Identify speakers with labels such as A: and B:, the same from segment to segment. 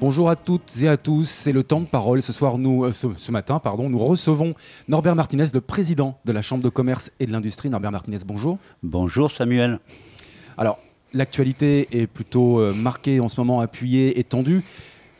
A: Bonjour à toutes et à tous, c'est le temps de parole. Ce soir, nous, euh, ce, matin, pardon, nous recevons Norbert Martinez, le président de la Chambre de commerce et de l'industrie. Norbert Martinez, bonjour. Bonjour Samuel. Alors, l'actualité est plutôt euh, marquée en ce moment, appuyée et tendue.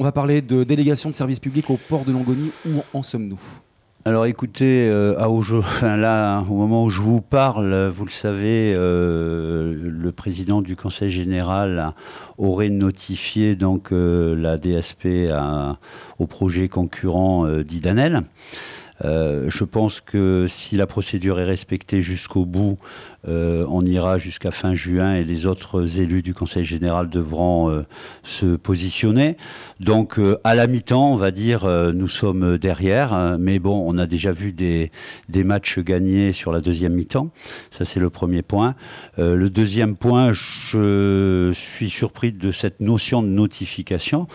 A: On va parler de délégation de services publics au port de Langonie. Où en sommes-nous
B: alors écoutez, euh, là, au moment où je vous parle, vous le savez, euh, le président du Conseil général aurait notifié donc euh, la DSP au projet concurrent d'Idanel. je pense que si la procédure est respectée jusqu'au bout, euh, on ira jusqu'à fin juin et les autres élus du Conseil général devront euh, se positionner. Donc euh, à la mi-temps, on va dire, nous sommes derrière. Hein, mais bon, on a déjà vu des, matchs gagnés sur la deuxième mi-temps. Ça, c'est le premier point. le deuxième point, je suis surpris de cette notion de notification.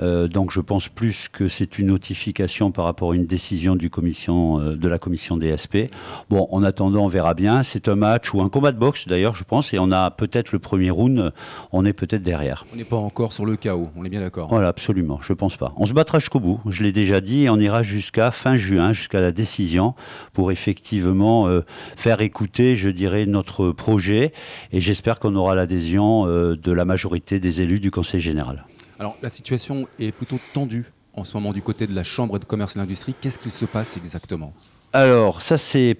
B: donc je pense plus que c'est une notification par rapport à une décision de la commission DSP. Bon, en attendant, on verra bien. C'est un match ou un combat de boxe d'ailleurs, je pense, et on a peut-être le premier round, euh, on est peut-être derrière.
A: On n'est pas encore sur le chaos, on est bien d'accord. Voilà,
B: absolument, je pense pas. On se battra jusqu'au bout, je l'ai déjà dit, et on ira jusqu'à fin juin, jusqu'à la décision, pour effectivement euh, faire écouter, je dirais, notre projet, et j'espère qu'on aura l'adhésion euh, de la majorité des élus du Conseil général.
A: Alors la situation est plutôt tendue en ce moment du côté de la Chambre de commerce et d'industrie. l'industrie. Qu'est-ce qu'il se passe exactement
B: alors, ça c'est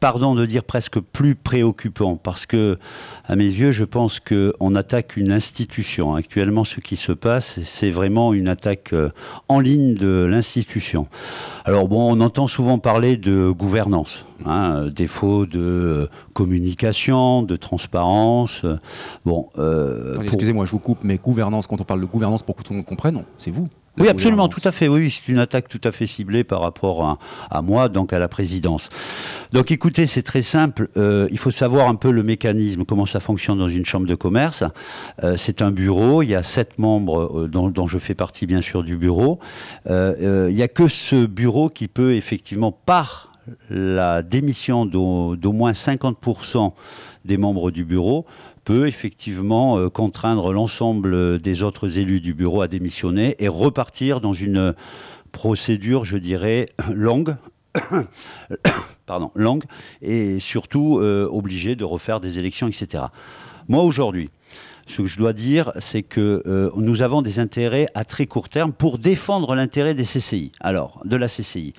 B: pardon de dire presque plus préoccupant, parce que, à mes yeux, je pense qu'on attaque une institution. Actuellement, ce qui se passe, c'est vraiment une attaque euh, en ligne de l'institution. Alors, bon, on entend souvent parler de gouvernance, hein, défaut de euh, communication, de transparence. Euh, bon, Excusez-moi, je vous coupe, mais gouvernance, quand on parle de gouvernance, pour que tout le monde comprenne, c'est vous. Oui, absolument, tout à fait. Oui, c'est une attaque tout à fait ciblée par rapport à, moi, donc à la présidence. Donc écoutez, c'est très simple. Euh, il faut savoir un peu le mécanisme, comment ça fonctionne dans une chambre de commerce. Euh, c'est un bureau, il y a sept membres euh, dont, je fais partie bien sûr du bureau. il n'y a que ce bureau qui peut effectivement, par la démission d'au moins 50% des membres du bureau, peut effectivement euh, contraindre l'ensemble des autres élus du bureau à démissionner et repartir dans une procédure, je dirais, longue. pardon, longue et surtout euh, obligée obligé de refaire des élections, etc. Moi aujourd'hui, ce que je dois dire, c'est que euh, nous avons des intérêts à très court terme pour défendre l'intérêt des CCI. Alors, de la CCI.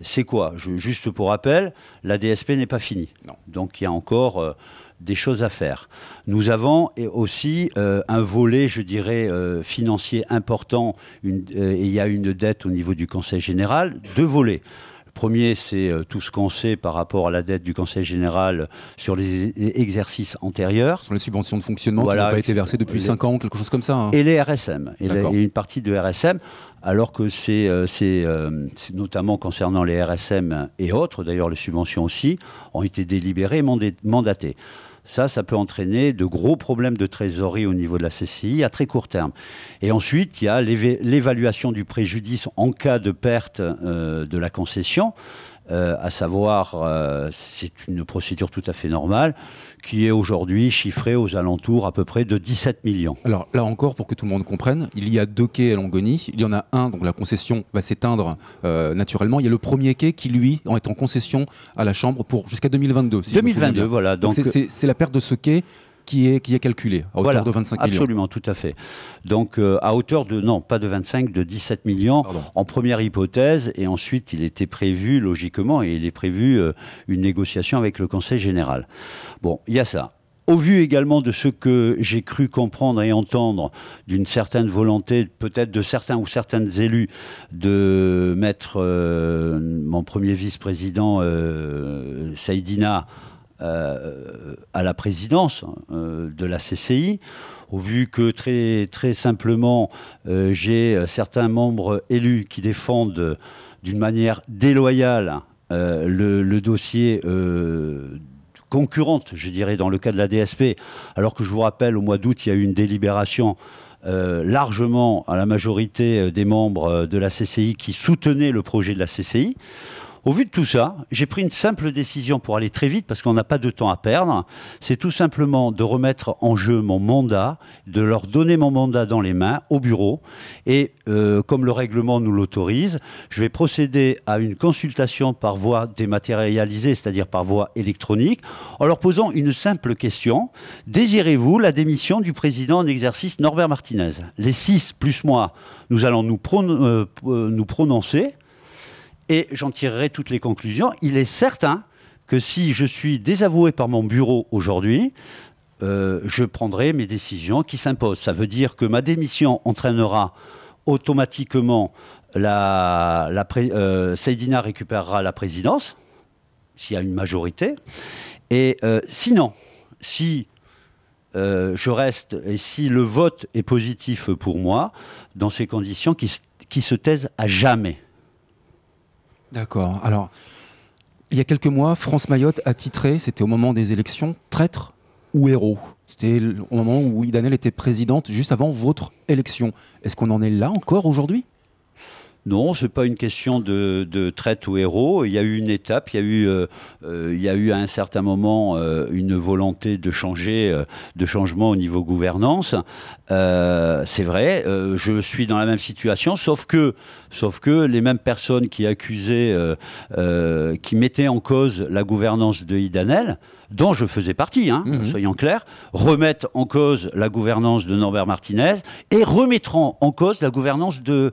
B: C'est quoi Juste pour rappel, la DSP n'est pas finie. Donc il y a encore des choses à faire. Nous avons aussi euh, un volet, je dirais, euh, financier important, euh, et il y a une dette au niveau du Conseil général, deux volets. Le premier, c'est tout ce qu'on sait par rapport à la dette du Conseil général sur les e-, exercices antérieurs. Sur les subventions de fonctionnement qui n'ont pas été versées depuis cinq 5 ans, quelque chose comme ça. Hein. Et les RSM, et, et, une partie de RSM, alors que c'est notamment concernant les RSM et autres, d'ailleurs les subventions aussi, ont été délibérées et mandatées. Ça, ça peut entraîner de gros problèmes de trésorerie au niveau de la CCI à très court terme. Et ensuite, il y a l'évaluation du préjudice en cas de perte euh, de la concession. Euh, à savoir, euh, c'est une procédure tout à fait normale, qui est aujourd'hui chiffrée aux alentours à peu près de 17 millions. Alors là encore, pour que tout le monde comprenne, il y a deux quais à Longoni. Il y en
A: a un dont la concession va s'éteindre euh, naturellement. Il y a le premier quai qui, lui, est en concession
B: à la Chambre pour jusqu'à 2022. 2022, voilà. Donc c'est la perte de ce quai qui est, qui est calculé, à hauteur de 25 millions. Absolument, tout à fait. Donc euh, à hauteur de, non, pas de 25, de 17 millions en première hypothèse. Et ensuite, il était prévu, logiquement, et il est prévu euh, une négociation avec le Conseil général. Bon, il y a ça. Au vu également de ce que j'ai cru comprendre et entendre d'une certaine volonté, peut-être de certains ou certaines élus, de mettre euh, mon premier vice-président Saïdina euh, à la présidence hein, euh, de la CCI, au vu que très, très simplement, euh, j'ai certains membres élus qui défendent d'une manière déloyale le, dossier concurrente, je dirais, dans le cas de la DSP, alors que je vous rappelle, au mois d'août, il y a eu une délibération largement à la majorité des membres de la CCI qui soutenaient le projet de la CCI. Au vu de tout ça, j'ai pris une simple décision pour aller très vite parce qu'on n'a pas de temps à perdre. C'est tout simplement de remettre en jeu mon mandat, de leur donner mon mandat dans les mains au bureau. Et euh, comme le règlement nous l'autorise, je vais procéder à une consultation par voie dématérialisée, c'est-à-dire par voie électronique, en leur posant une simple question. Désirez-vous la démission du président en exercice Norbert Martinez Les six plus moi, nous allons nous euh, euh, prononcer et j'en tirerai toutes les conclusions. Il est certain que si je suis désavoué par mon bureau aujourd'hui, euh, je prendrai mes décisions qui s'imposent. Ça veut dire que ma démission entraînera automatiquement la, euh, récupérera la présidence, s'il y a une majorité. Et euh, sinon, si je reste et si le vote est positif pour moi, dans ces conditions qui se taisent à jamais.
A: D'accord. Alors, il y a quelques mois, France Mayotte a titré, c'était au moment des élections, traître ou héros. C'était au moment où Idanel était présidente, juste avant votre élection. Est-ce qu'on en est là encore aujourd'hui
B: non, ce n'est pas une question de, traître ou héros. Il y a eu une étape, il y a eu, euh, euh, il eu à un certain moment euh, une volonté de changer, de changement au niveau gouvernance. Euh, c'est vrai, euh, je suis dans la même situation, sauf que, sauf que les mêmes personnes qui accusaient, euh, qui mettaient en cause la gouvernance de Idanel, dont je faisais partie, hein, mhm. soyons clairs, remettent en cause la gouvernance de Norbert Martinez et remettront en cause la gouvernance du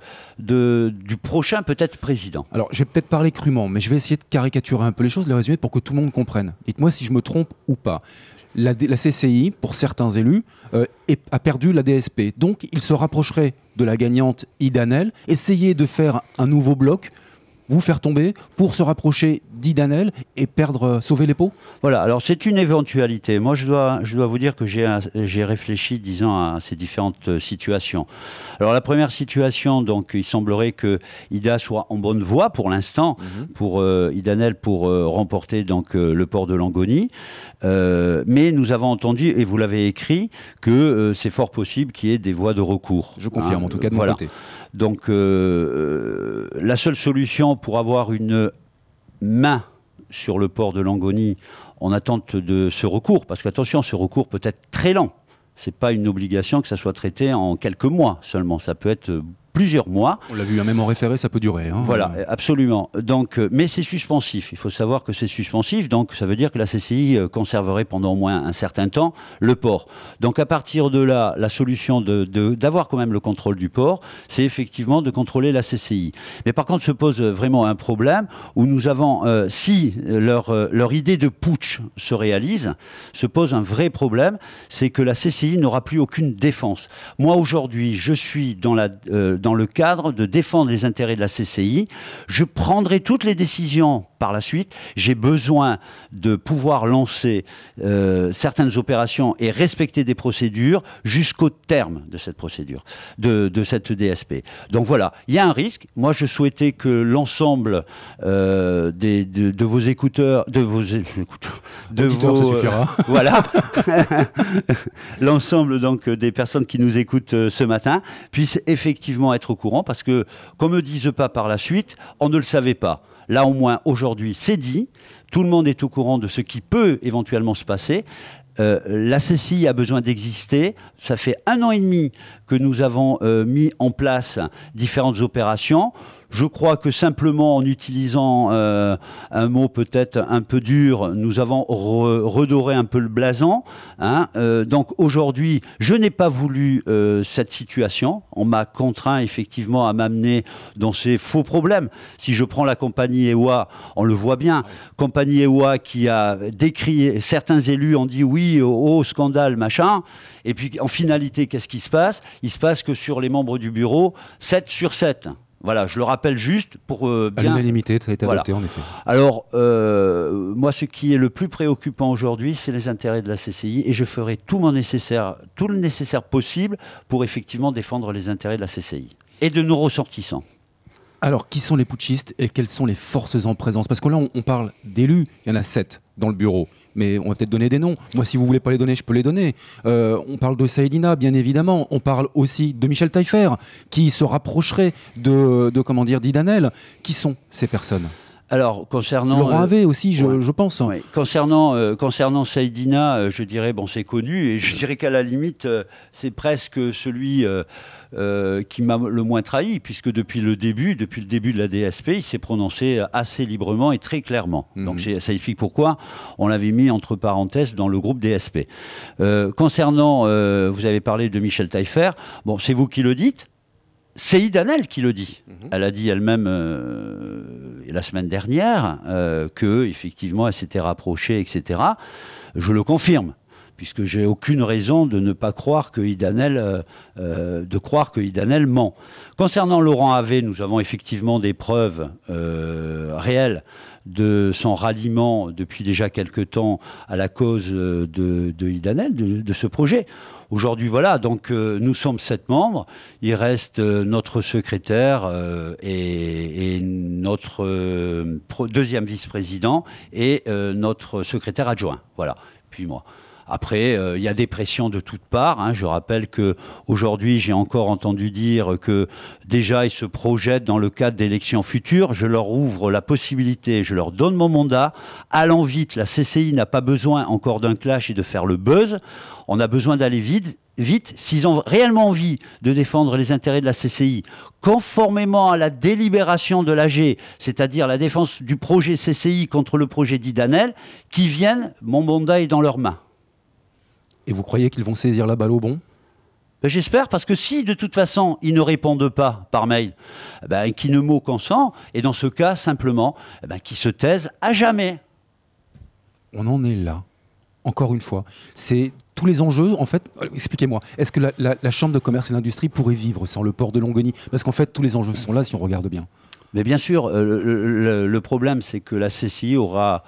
B: prochain peut-être président.
A: Alors, je vais peut-être parler crûment, mais je vais essayer de caricaturer un peu les choses, de les résumer pour que tout le monde comprenne. Dites-moi si je me trompe ou pas la, CCI, pour certains élus, euh, a perdu la DSP. Donc, il se rapprocherait de la gagnante Idanel, essayer de faire un nouveau bloc vous faire tomber pour se rapprocher d'Idanel et perdre, euh, sauver les peaux.
B: Voilà, alors c'est une éventualité. Moi, je dois, je dois vous dire que j'ai réfléchi, disons, à ces différentes euh, situations. Alors, la première situation, donc, il semblerait que Ida soit en bonne voie pour l'instant, mhm. pour euh, Idanel, pour remporter donc, le port de Langonie. mais nous avons entendu, et vous l'avez écrit, que c'est fort possible qu'il y ait des voies de recours. Je confirme, en tout cas de mon côté. Donc euh, euh, la seule solution pour avoir une main sur le port de Langonie en attente de ce recours, parce qu'attention, ce recours peut être très lent. Ce n'est pas une obligation que ça soit traité en quelques mois seulement, ça peut être plusieurs mois. On l'a vu, hein, même en référé, ça peut durer. Hein. Voilà, absolument. Donc, euh, mais c'est suspensif. Il faut savoir que c'est suspensif, donc ça veut dire que la CCI euh, conserverait pendant au moins un certain temps le port. Donc à partir de là, la solution d'avoir quand même le contrôle du port, c'est effectivement de contrôler la CCI. Mais par contre, se pose euh, vraiment un problème où nous avons, si leur, leur idée de putsch se réalise, se pose un vrai problème, c'est que la CCI n'aura plus aucune défense. Moi aujourd'hui, je suis dans la dans le cadre de défendre les intérêts de la CCI. Je prendrai toutes les décisions par la suite. J'ai besoin de pouvoir lancer euh, certaines opérations et respecter des procédures jusqu'au terme de cette procédure, de, cette DSP. Donc voilà, il y a un risque. Moi, je souhaitais que l'ensemble euh, de, vos écouteurs, de vos écouteurs, voilà, l'ensemble donc des personnes qui nous écoutent euh, ce matin puissent effectivement être au courant parce que, comme le disent Pas par la suite, on ne le savait pas. Là, au moins, aujourd'hui, c'est dit. Tout le monde est au courant de ce qui peut éventuellement se passer. Euh, la CCI a besoin d'exister. Ça fait un an et demi que nous avons euh, mis en place différentes opérations. Je crois que simplement en utilisant euh, un mot peut-être un peu dur, nous avons redoré un peu le blason. Hein. Euh, donc aujourd'hui, je n'ai pas voulu euh, cette situation. On m'a contraint effectivement à m'amener dans ces faux problèmes. Si je prends la compagnie EWA, on le voit bien. Compagnie EWA qui a décrié, certains élus ont dit oui, au oh, oh, scandale, machin. Et puis en finalité, qu'est-ce qui se passe Il se passe que sur les membres du bureau, 7 sur 7. Voilà, je le rappelle juste pour euh, bien. À l'unanimité, ça a été adopté en effet. Alors, euh, moi, ce qui est le plus préoccupant aujourd'hui, c'est les intérêts de la CCI et je ferai tout, mon tout le nécessaire possible pour effectivement défendre les intérêts de la CCI et de nos ressortissants.
A: Alors, qui sont les putschistes et quelles sont les forces en présence Parce que là, on parle d'élus, il y en a sept dans le bureau mais on va peut-être donner des noms. Moi, si vous voulez pas les donner, je peux les donner. Euh, on parle de Saïdina, bien évidemment. On parle aussi de Michel Taillefer, qui se rapprocherait de, de comment dire, d'Idanel. Qui sont ces personnes
B: alors, concernant. Laurent euh,
A: aussi, je, pense. Hein.
B: Concernant, euh, Saïdina, euh, je dirais, bon, c'est connu, et je dirais qu'à la limite, c'est presque celui qui m'a le moins trahi, puisque depuis le début, depuis le début de la DSP, il s'est prononcé assez librement et très clairement. Mhm. Donc, ça explique pourquoi on l'avait mis entre parenthèses dans le groupe DSP. concernant, vous avez parlé de Michel Taillefer, bon, c'est vous qui le dites. C'est Idanel qui le dit. Mhm. Elle a dit elle-même euh, la semaine dernière euh, que effectivement elle s'était rapprochée, etc. Je le confirme puisque j'ai aucune raison de ne pas croire que Idanel, euh, euh, de croire que Idanel ment. Concernant Laurent Havé, nous avons effectivement des preuves réel de son ralliement depuis déjà quelque temps à la cause euh, de, Idanel, de, ce projet. Aujourd'hui, voilà, donc euh, nous sommes sept membres. Il reste euh, notre secrétaire et, notre deuxième vice-président et notre secrétaire adjoint. Voilà, puis moi. Après, euh, il y a des pressions de toutes parts. Hein. Je rappelle que aujourd'hui, j'ai encore entendu dire que déjà ils se projettent dans le cadre d'élections futures. Je leur ouvre la possibilité, je leur donne mon mandat. Allons vite. La CCI n'a pas besoin encore d'un clash et de faire le buzz. On a besoin d'aller vite vite, s'ils ont réellement envie de défendre les intérêts de la CCI, conformément à la délibération de l'AG, c'est-à-dire la défense du projet CCI contre le projet d'Idanel, qui viennent, mon mandat est dans leurs mains.
A: Et vous croyez qu'ils vont saisir la
B: balle au bon ben, J'espère, parce que si de toute façon ils ne répondent pas par mail, ben, qu'ils ne qu'en sang, et dans ce cas simplement, ben, qu'ils se taisent à jamais.
A: On en est là, encore une fois. C'est tous les enjeux, en fait, expliquez-moi, est-ce que la, Chambre de commerce et d'industrie pourrait vivre sans le port de Longoni Parce qu'en fait, tous les enjeux sont là si on regarde bien.
B: Mais bien sûr, euh, le, le, problème, c'est que la CCI aura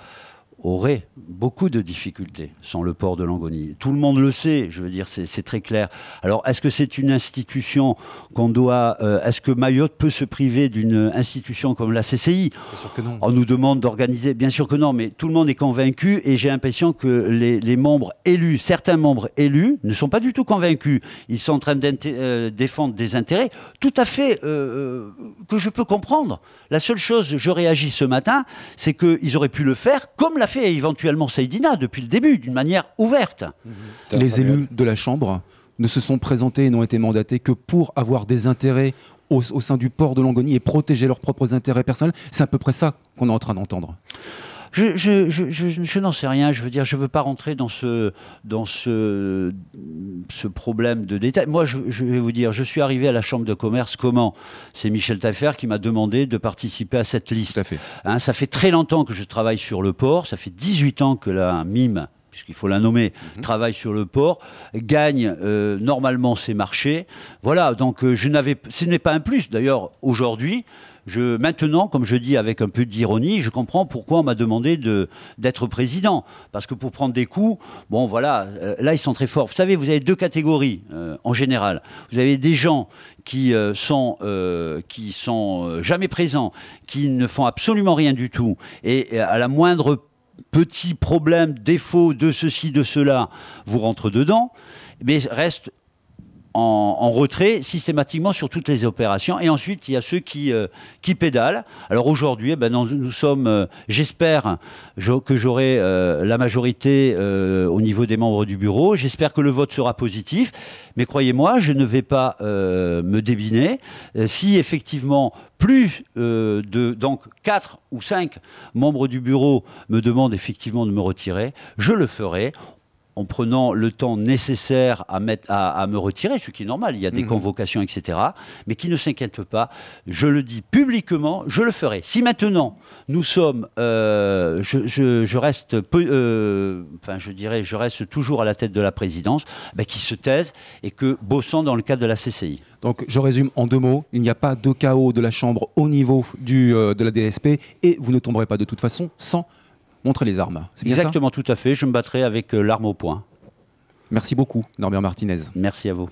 B: aurait beaucoup de difficultés sans le port de Langonie. Tout le monde le sait, je veux dire, c'est très clair. Alors, est-ce que c'est une institution qu'on doit... Euh, est-ce que Mayotte peut se priver d'une institution comme la CCI Bien sûr que non. On nous demande d'organiser... Bien sûr que non, mais tout le monde est convaincu et j'ai l'impression que les, membres élus, certains membres élus, ne sont pas du tout convaincus. Ils sont en train de euh, défendre des intérêts tout à fait euh, que je peux comprendre. La seule chose, je réagis ce matin, c'est qu'ils auraient pu le faire comme la fait éventuellement Saïdina depuis le début, d'une manière ouverte. Les élus
A: de la Chambre ne se sont présentés et n'ont été mandatés que pour avoir des intérêts au, sein du port de Longonie et protéger leurs propres intérêts personnels. C'est à peu près ça qu'on est en train d'entendre.
B: Je, n'en sais rien. Je veux dire, je ne veux pas rentrer dans ce, problème de détail. Moi, je, vais vous dire, je suis arrivé à la Chambre de commerce comment C'est Michel Tafer qui m'a demandé de participer à cette liste. Hein, ça fait très longtemps que je travaille sur le port. Ça fait 18 ans que la mime puisqu'il faut la nommer, mhm. travaille sur le port, gagne euh, normalement ses marchés. Voilà, donc euh, je n'avais, ce n'est pas un plus. D'ailleurs, aujourd'hui, maintenant, comme je dis avec un peu d'ironie, je comprends pourquoi on m'a demandé de, d'être président. Parce que pour prendre des coups, bon voilà, euh, là ils sont très forts. Vous savez, vous avez deux catégories euh, en général. Vous avez des gens qui euh, sont, qui sont jamais présents, qui ne font absolument rien du tout. Et, et à la moindre petit problème, défaut de ceci, de cela, vous rentrez dedans mais reste en, retrait systématiquement sur toutes les opérations. Et ensuite, il y a ceux qui, euh, pédalent. Alors aujourd'hui, eh ben, nous, sommes, euh, j'espère que j'aurai euh, la majorité au niveau des membres du bureau. J'espère que le vote sera positif. Mais croyez-moi, je ne vais pas me débiner. Si effectivement plus de donc 4 ou 5 membres du bureau me demandent effectivement de me retirer, je le ferai en prenant le temps nécessaire à, mettre, à, me retirer, ce qui est normal, il y a des mhm. convocations, etc., mais qui ne s'inquiète pas. Je le dis publiquement, je le ferai. Si maintenant nous sommes, euh, je, reste, peu, euh, enfin je dirais, je reste toujours à la tête de la présidence, bah, qui se taise et que bossant dans le cadre de la CCI.
A: Donc je résume en deux mots, il n'y a pas de chaos de la Chambre au niveau du, euh, de la DSP et vous ne tomberez pas de toute façon sans Montrez
B: les armes. Exactement, tout à fait. Je me battrai avec euh, l'arme au poing. Merci beaucoup, Norbert Martinez. Merci à vous.